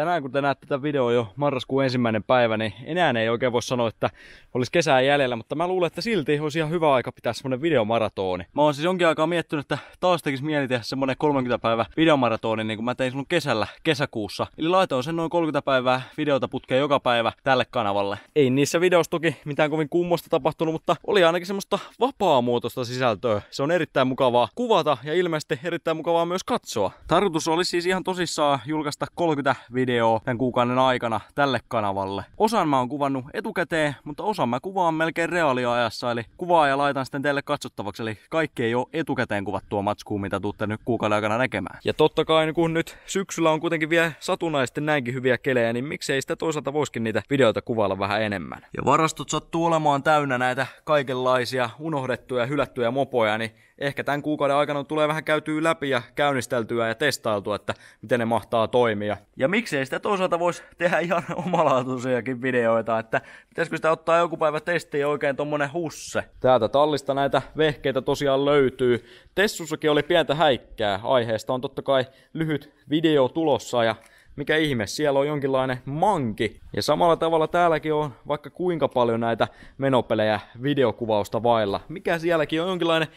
tänään kun te näette tätä videoa jo marraskuun ensimmäinen päivä, niin enää ei oikein voi sanoa, että olisi kesää jäljellä, mutta mä luulen, että silti olisi ihan hyvä aika pitää semmonen videomaratoni. Mä oon siis jonkin aikaa miettinyt, että taas tekisi mieli tehdä semmonen 30 päivä videomaratoni, niin kuin mä tein silloin kesällä, kesäkuussa. Eli laitoin sen noin 30 päivää videota putkeen joka päivä tälle kanavalle. Ei niissä videoissa toki mitään kovin kummosta tapahtunut, mutta oli ainakin semmoista muotoista sisältöä. Se on erittäin mukavaa kuvata ja ilmeisesti erittäin mukavaa myös katsoa. Tarkoitus oli siis ihan tosissaan julkaista 30 videoa videoa tämän kuukauden aikana tälle kanavalle. Osan mä oon kuvannut etukäteen, mutta osan mä kuvaan melkein reaaliajassa, eli kuvaa ja laitan sitten teille katsottavaksi, eli kaikki ei ole etukäteen kuvattua matskua, mitä tuutte nyt kuukauden aikana näkemään. Ja totta kai, niin kun nyt syksyllä on kuitenkin vielä satunnaisesti näinkin hyviä kelejä, niin miksei sitä toisaalta voisikin niitä videoita kuvailla vähän enemmän. Ja varastot sattuu olemaan täynnä näitä kaikenlaisia unohdettuja, hylättyjä mopoja, niin ehkä tämän kuukauden aikana tulee vähän käytyy läpi ja käynnisteltyä ja testailtua, että miten ne mahtaa toimia. Ja miksi miksei sitä toisaalta voisi tehdä ihan omalaatuisiakin videoita, että pitäisikö sitä ottaa joku päivä testiin oikein tommonen husse. Täältä tallista näitä vehkeitä tosiaan löytyy. Tessussakin oli pientä häikkää aiheesta, on totta kai lyhyt video tulossa ja mikä ihme, siellä on jonkinlainen manki. Ja samalla tavalla täälläkin on vaikka kuinka paljon näitä menopelejä videokuvausta vailla. Mikä sielläkin on jonkinlainen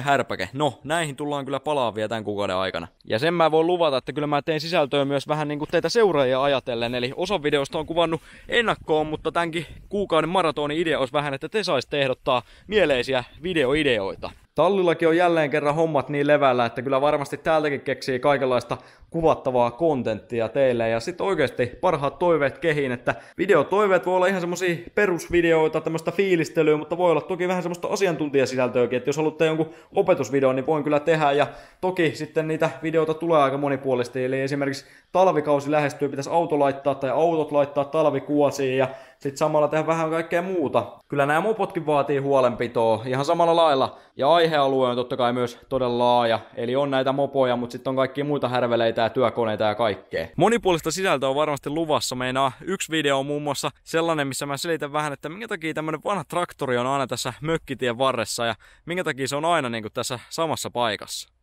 härpäke. No, näihin tullaan kyllä palaa vielä tämän kuukauden aikana. Ja sen mä voin luvata, että kyllä mä teen sisältöä myös vähän niin kuin teitä seuraajia ajatellen. Eli osa videosta on kuvannut ennakkoon, mutta tämänkin kuukauden maratonin idea olisi vähän, että te saisitte ehdottaa mieleisiä videoideoita. Tallillakin on jälleen kerran hommat niin levällä, että kyllä varmasti täältäkin keksii kaikenlaista kuvattavaa kontenttia teille. Ja sitten oikeasti parhaat toiveet kehiin, että videotoiveet voi olla ihan semmosia perusvideoita, tämmöistä fiilistelyä, mutta voi olla toki vähän semmoista asiantuntijasisältöäkin, että jos haluatte jonkun opetusvideon, niin voin kyllä tehdä. Ja toki sitten niitä videoita tulee aika monipuolisesti, eli esimerkiksi talvikausi lähestyy, pitäisi auto laittaa tai autot laittaa talvikuosiin ja sitten samalla tehdä vähän kaikkea muuta. Kyllä nämä mopotkin vaatii huolenpitoa ihan samalla lailla. Ja aihealue on totta kai myös todella laaja, eli on näitä mopoja, mutta sitten on kaikki muita härveleitä ja työkoneita ja kaikkea. Monipuolista sisältöä on varmasti luvassa. Meinaa yksi video on muun muassa sellainen, missä mä selitän vähän, että minkä takia tämmönen vanha traktori on aina tässä mökkitien varressa ja minkä takia se on aina niin kuin tässä samassa paikassa.